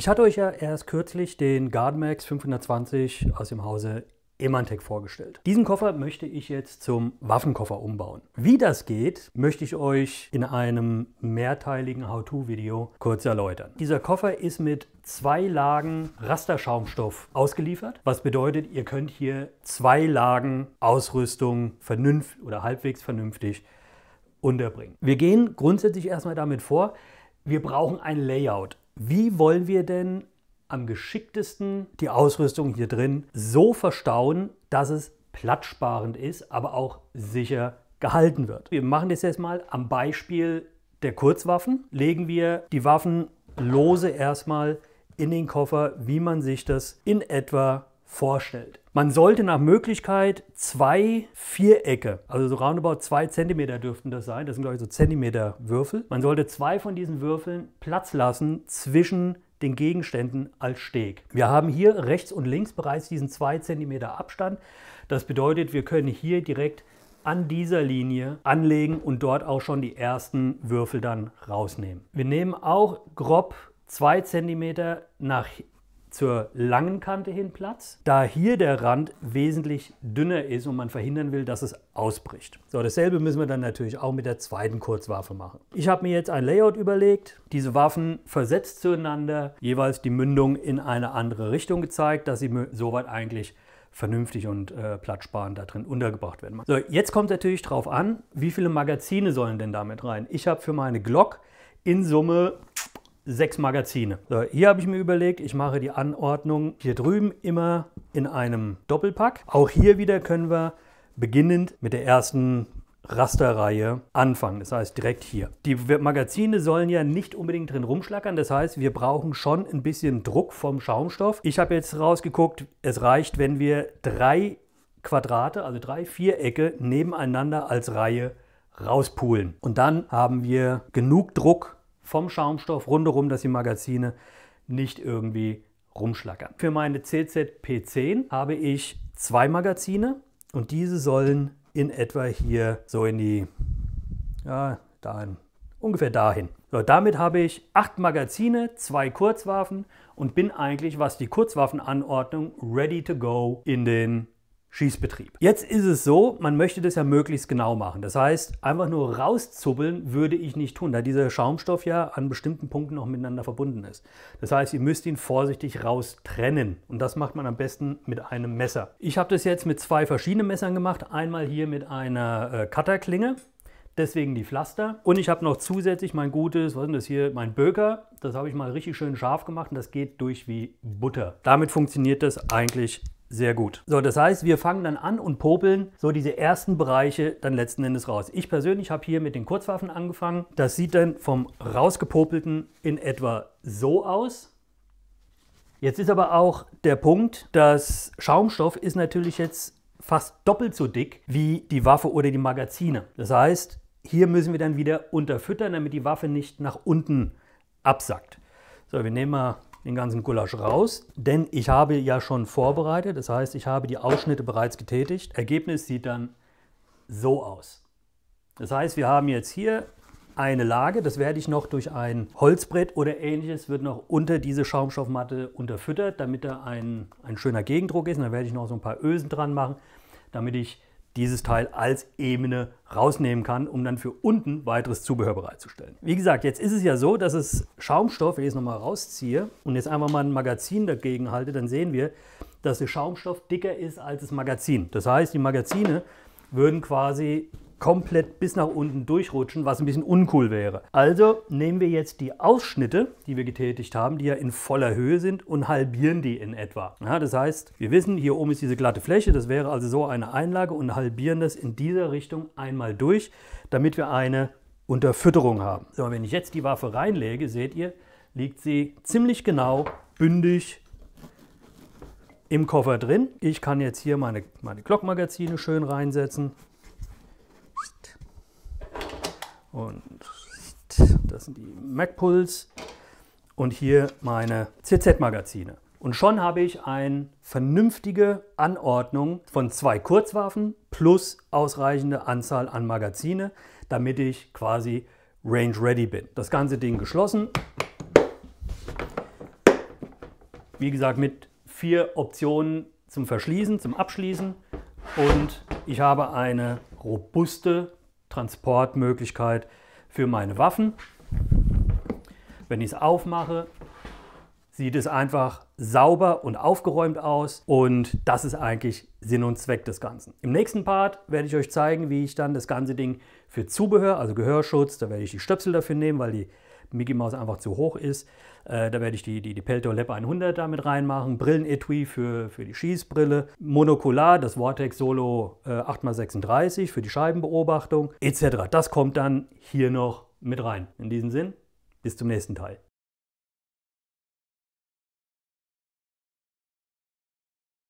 Ich hatte euch ja erst kürzlich den Guardmax 520 aus dem Hause Emantec vorgestellt. Diesen Koffer möchte ich jetzt zum Waffenkoffer umbauen. Wie das geht, möchte ich euch in einem mehrteiligen How-To-Video kurz erläutern. Dieser Koffer ist mit zwei Lagen Rasterschaumstoff ausgeliefert, was bedeutet, ihr könnt hier zwei Lagen Ausrüstung vernünftig oder halbwegs vernünftig unterbringen. Wir gehen grundsätzlich erstmal damit vor, wir brauchen ein Layout. Wie wollen wir denn am geschicktesten die Ausrüstung hier drin so verstauen, dass es platzsparend ist, aber auch sicher gehalten wird? Wir machen das jetzt mal am Beispiel der Kurzwaffen. Legen wir die Waffen lose erstmal in den Koffer, wie man sich das in etwa vorstellt. Man sollte nach Möglichkeit zwei Vierecke, also so roundabout zwei Zentimeter dürften das sein, das sind glaube ich so Zentimeter Würfel, Man sollte zwei von diesen Würfeln Platz lassen zwischen den Gegenständen als Steg. Wir haben hier rechts und links bereits diesen 2 cm Abstand. Das bedeutet, wir können hier direkt an dieser Linie anlegen und dort auch schon die ersten Würfel dann rausnehmen. Wir nehmen auch grob 2 cm nach zur langen Kante hin Platz, da hier der Rand wesentlich dünner ist und man verhindern will, dass es ausbricht. So, dasselbe müssen wir dann natürlich auch mit der zweiten Kurzwaffe machen. Ich habe mir jetzt ein Layout überlegt, diese Waffen versetzt zueinander, jeweils die Mündung in eine andere Richtung gezeigt, dass sie soweit eigentlich vernünftig und äh, platzsparend da drin untergebracht werden. So, jetzt kommt natürlich darauf an, wie viele Magazine sollen denn damit rein. Ich habe für meine Glock in Summe sechs Magazine. So, hier habe ich mir überlegt, ich mache die Anordnung hier drüben immer in einem Doppelpack. Auch hier wieder können wir beginnend mit der ersten Rasterreihe anfangen, das heißt direkt hier. Die Magazine sollen ja nicht unbedingt drin rumschlackern, das heißt, wir brauchen schon ein bisschen Druck vom Schaumstoff. Ich habe jetzt rausgeguckt, es reicht, wenn wir drei Quadrate, also drei Vierecke nebeneinander als Reihe rauspulen. Und dann haben wir genug Druck vom Schaumstoff rundherum, dass die Magazine nicht irgendwie rumschlackern. Für meine CZP10 habe ich zwei Magazine und diese sollen in etwa hier so in die, ja, dahin, ungefähr dahin. So, damit habe ich acht Magazine, zwei Kurzwaffen und bin eigentlich, was die Kurzwaffenanordnung, ready to go in den Schießbetrieb. Jetzt ist es so, man möchte das ja möglichst genau machen. Das heißt, einfach nur rauszubbeln würde ich nicht tun, da dieser Schaumstoff ja an bestimmten Punkten auch miteinander verbunden ist. Das heißt, ihr müsst ihn vorsichtig raustrennen und das macht man am besten mit einem Messer. Ich habe das jetzt mit zwei verschiedenen Messern gemacht. Einmal hier mit einer äh, Cutterklinge, deswegen die Pflaster. Und ich habe noch zusätzlich mein gutes, was ist das hier, mein Böker. Das habe ich mal richtig schön scharf gemacht und das geht durch wie Butter. Damit funktioniert das eigentlich sehr gut. So, das heißt, wir fangen dann an und popeln so diese ersten Bereiche dann letzten Endes raus. Ich persönlich habe hier mit den Kurzwaffen angefangen. Das sieht dann vom rausgepopelten in etwa so aus. Jetzt ist aber auch der Punkt, dass Schaumstoff ist natürlich jetzt fast doppelt so dick wie die Waffe oder die Magazine. Das heißt, hier müssen wir dann wieder unterfüttern, damit die Waffe nicht nach unten absackt. So, wir nehmen mal den ganzen Gulasch raus, denn ich habe ja schon vorbereitet, das heißt, ich habe die Ausschnitte bereits getätigt. Ergebnis sieht dann so aus. Das heißt, wir haben jetzt hier eine Lage, das werde ich noch durch ein Holzbrett oder ähnliches, wird noch unter diese Schaumstoffmatte unterfüttert, damit da ein, ein schöner Gegendruck ist. Und dann werde ich noch so ein paar Ösen dran machen, damit ich dieses Teil als Ebene rausnehmen kann, um dann für unten weiteres Zubehör bereitzustellen. Wie gesagt, jetzt ist es ja so, dass es Schaumstoff, wenn ich es nochmal rausziehe und jetzt einfach mal ein Magazin dagegen halte, dann sehen wir, dass der Schaumstoff dicker ist als das Magazin. Das heißt, die Magazine würden quasi komplett bis nach unten durchrutschen, was ein bisschen uncool wäre. Also nehmen wir jetzt die Ausschnitte, die wir getätigt haben, die ja in voller Höhe sind und halbieren die in etwa. Ja, das heißt, wir wissen, hier oben ist diese glatte Fläche, das wäre also so eine Einlage und halbieren das in dieser Richtung einmal durch, damit wir eine Unterfütterung haben. So, wenn ich jetzt die Waffe reinlege, seht ihr, liegt sie ziemlich genau, bündig im Koffer drin. Ich kann jetzt hier meine, meine Glockmagazine schön reinsetzen. Und das sind die MacPuls und hier meine CZ-Magazine. Und schon habe ich eine vernünftige Anordnung von zwei Kurzwaffen plus ausreichende Anzahl an Magazine, damit ich quasi range ready bin. Das ganze Ding geschlossen. Wie gesagt, mit vier Optionen zum Verschließen, zum Abschließen. Und ich habe eine robuste Transportmöglichkeit für meine Waffen. Wenn ich es aufmache, sieht es einfach sauber und aufgeräumt aus und das ist eigentlich Sinn und Zweck des Ganzen. Im nächsten Part werde ich euch zeigen, wie ich dann das ganze Ding für Zubehör, also Gehörschutz, da werde ich die Stöpsel dafür nehmen, weil die Mickey Mouse einfach zu hoch ist. Äh, da werde ich die, die, die Peltor Lab 100 damit reinmachen, Brillenetui für, für die Schießbrille, Monokular, das Vortex Solo äh, 8x36 für die Scheibenbeobachtung etc. Das kommt dann hier noch mit rein. In diesem Sinn, bis zum nächsten Teil.